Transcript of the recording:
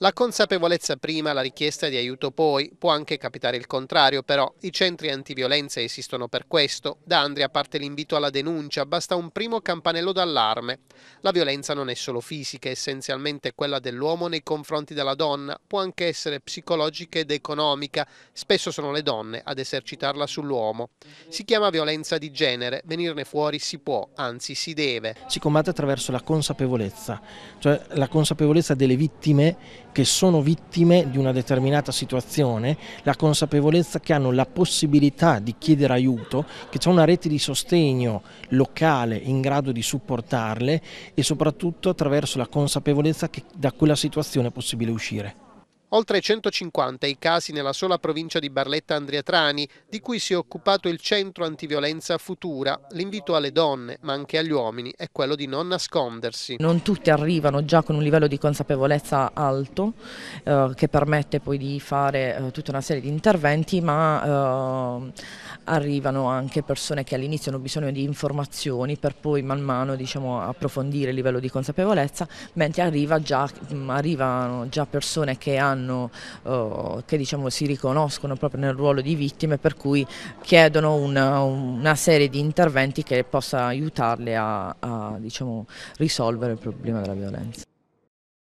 La consapevolezza prima, la richiesta di aiuto poi, può anche capitare il contrario però, i centri antiviolenza esistono per questo, da Andria parte l'invito alla denuncia, basta un primo campanello d'allarme. La violenza non è solo fisica, è essenzialmente quella dell'uomo nei confronti della donna, può anche essere psicologica ed economica, spesso sono le donne ad esercitarla sull'uomo. Si chiama violenza di genere, venirne fuori si può, anzi si deve. Si combatte attraverso la consapevolezza, cioè la consapevolezza delle vittime che sono vittime di una determinata situazione, la consapevolezza che hanno la possibilità di chiedere aiuto, che c'è una rete di sostegno locale in grado di supportarle e soprattutto attraverso la consapevolezza che da quella situazione è possibile uscire. Oltre 150 i casi nella sola provincia di Barletta Andriatrani, di cui si è occupato il centro antiviolenza Futura. L'invito alle donne, ma anche agli uomini, è quello di non nascondersi. Non tutti arrivano già con un livello di consapevolezza alto, eh, che permette poi di fare eh, tutta una serie di interventi, ma eh, arrivano anche persone che all'inizio hanno bisogno di informazioni per poi man mano diciamo, approfondire il livello di consapevolezza, mentre arriva già, mm, arrivano già persone che, hanno, eh, che diciamo, si riconoscono proprio nel ruolo di vittime per cui chiedono una, una serie di interventi che possa aiutarle a, a diciamo, risolvere il problema della violenza.